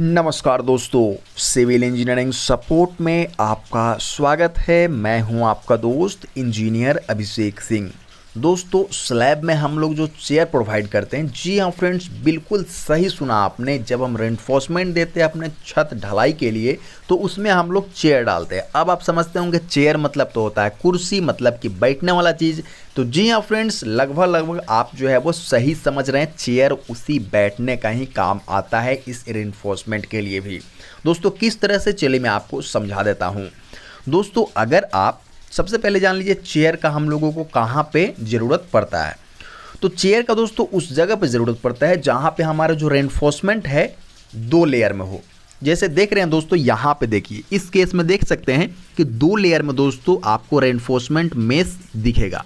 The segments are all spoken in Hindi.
नमस्कार दोस्तों सिविल इंजीनियरिंग सपोर्ट में आपका स्वागत है मैं हूं आपका दोस्त इंजीनियर अभिषेक सिंह दोस्तों स्लैब में हम लोग जो चेयर प्रोवाइड करते हैं जी हाँ फ्रेंड्स बिल्कुल सही सुना आपने जब हम रेनफोर्समेंट देते हैं अपने छत ढलाई के लिए तो उसमें हम लोग चेयर डालते हैं अब आप समझते होंगे चेयर मतलब तो होता है कुर्सी मतलब कि बैठने वाला चीज़ तो जी हाँ फ्रेंड्स लगभग लगभग आप जो है वो सही समझ रहे हैं चेयर उसी बैठने का ही काम आता है इस रेनफोर्समेंट के लिए भी दोस्तों किस तरह से चलिए मैं आपको समझा देता हूँ दोस्तों अगर आप सबसे पहले जान लीजिए चेयर का हम लोगों को कहाँ पे ज़रूरत पड़ता है तो चेयर का दोस्तों उस जगह पे ज़रूरत पड़ता है जहाँ पे हमारा जो रेनफोर्समेंट है दो लेयर में हो जैसे देख रहे हैं दोस्तों यहाँ पे देखिए इस केस में देख सकते हैं कि दो लेयर में दोस्तों आपको रेनफोर्समेंट मेस दिखेगा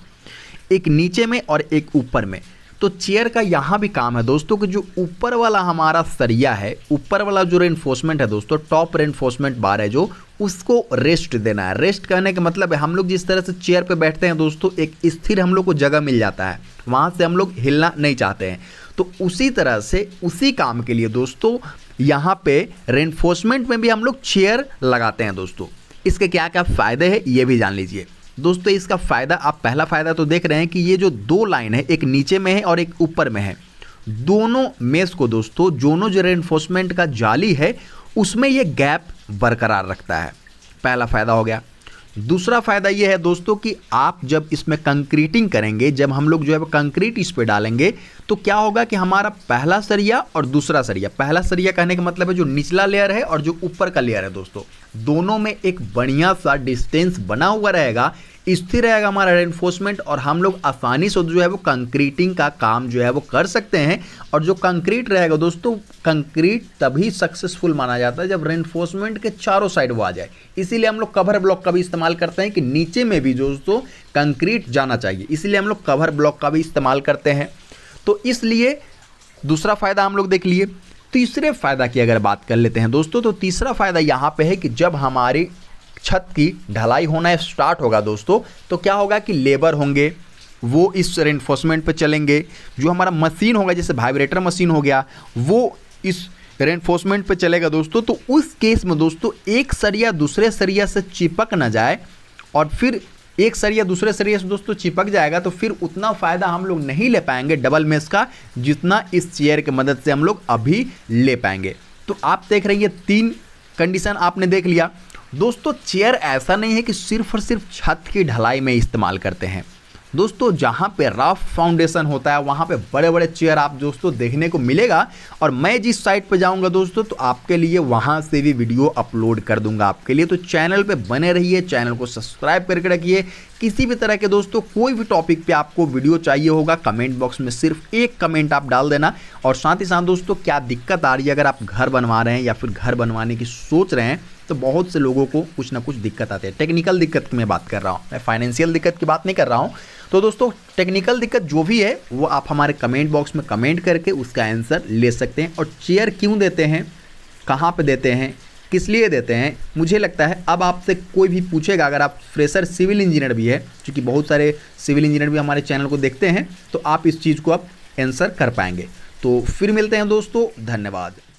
एक नीचे में और एक ऊपर में तो चेयर का यहाँ भी काम है दोस्तों कि जो ऊपर वाला हमारा सरिया है ऊपर वाला जो रेनफोर्समेंट है दोस्तों टॉप रेनफोर्समेंट बार है जो उसको रेस्ट देना है रेस्ट करने का मतलब है हम लोग जिस तरह से चेयर पे बैठते हैं दोस्तों एक स्थिर हम लोग को जगह मिल जाता है वहाँ से हम लोग हिलना नहीं चाहते हैं तो उसी तरह से उसी काम के लिए दोस्तों यहाँ पे रेनफोर्समेंट में भी हम लोग चेयर लगाते हैं दोस्तों इसके क्या क्या फ़ायदे हैं ये भी जान लीजिए दोस्तों इसका फ़ायदा आप पहला फ़ायदा तो देख रहे हैं कि ये जो दो लाइन है एक नीचे में है और एक ऊपर में है दोनों मेस को दोस्तों दोनों जो रेनफोर्समेंट का जाली है उसमें ये गैप बरकरार रखता है पहला फ़ायदा हो गया दूसरा फ़ायदा ये है दोस्तों कि आप जब इसमें कंक्रीटिंग करेंगे जब हम लोग जो है कंक्रीट इस पर डालेंगे तो क्या होगा कि हमारा पहला सरिया और दूसरा सरिया पहला सरिया कहने का मतलब है जो निचला लेयर है और जो ऊपर का लेयर है दोस्तों दोनों में एक बढ़िया सा डिस्टेंस बना हुआ रहेगा स्थिर रहेगा हमारा रेनफोर्समेंट और हम लोग आसानी से जो है वो कंक्रीटिंग का काम जो है वो कर सकते हैं और जो कंक्रीट रहेगा दोस्तों कंक्रीट तभी सक्सेसफुल माना जाता है जब रेनफोर्समेंट के चारों साइड वो आ जाए इसीलिए हम लोग कवर ब्लॉक का भी इस्तेमाल करते हैं कि नीचे में भी दोस्तों कंक्रीट जाना चाहिए इसीलिए हम लोग कवर ब्लॉक का भी इस्तेमाल करते हैं तो इसलिए दूसरा फ़ायदा हम लोग देख लिए तीसरे फ़ायदा की अगर बात कर लेते हैं दोस्तों तो तीसरा फ़ायदा यहाँ पे है कि जब हमारी छत की ढलाई होना स्टार्ट होगा दोस्तों तो क्या होगा कि लेबर होंगे वो इस रेनफोर्समेंट पर चलेंगे जो हमारा मशीन होगा जैसे वाइब्रेटर मशीन हो गया वो इस रेनफोर्समेंट पर चलेगा दोस्तों तो उस केस में दोस्तों एक सरिया दूसरे सरिया से चिपक ना जाए और फिर एक सरिया दूसरे सरिया से दोस्तों चिपक जाएगा तो फिर उतना फ़ायदा हम लोग नहीं ले पाएंगे डबल मेस का जितना इस चेयर की मदद से हम लोग अभी ले पाएंगे तो आप देख रहे हैं तीन कंडीशन आपने देख लिया दोस्तों चेयर ऐसा नहीं है कि सिर्फ और सिर्फ छत की ढलाई में इस्तेमाल करते हैं दोस्तों जहाँ पे राफ फाउंडेशन होता है वहाँ पे बड़े बड़े चेयर आप दोस्तों देखने को मिलेगा और मैं जिस साइट पे जाऊँगा दोस्तों तो आपके लिए वहाँ से भी वीडियो अपलोड कर दूंगा आपके लिए तो चैनल पे बने रहिए चैनल को सब्सक्राइब करके रखिए किसी भी तरह के दोस्तों कोई भी टॉपिक पे आपको वीडियो चाहिए होगा कमेंट बॉक्स में सिर्फ एक कमेंट आप डाल देना और साथ ही साथ दोस्तों क्या दिक्कत आ रही है अगर आप घर बनवा रहे हैं या फिर घर बनवाने की सोच रहे हैं तो बहुत से लोगों को कुछ ना कुछ दिक्कत आती है टेक्निकल दिक्कत की मैं बात कर रहा हूँ मैं फाइनेंशियल दिक्कत की बात नहीं कर रहा हूँ तो दोस्तों टेक्निकल दिक्कत जो भी है वो आप हमारे कमेंट बॉक्स में कमेंट करके उसका आंसर ले सकते हैं और चेयर क्यों देते हैं कहाँ पर देते हैं किस लिए देते हैं मुझे लगता है अब आपसे कोई भी पूछेगा अगर आप फ्रेशर सिविल इंजीनियर भी है क्योंकि बहुत सारे सिविल इंजीनियर भी हमारे चैनल को देखते हैं तो आप इस चीज़ को आप आंसर कर पाएंगे तो फिर मिलते हैं दोस्तों धन्यवाद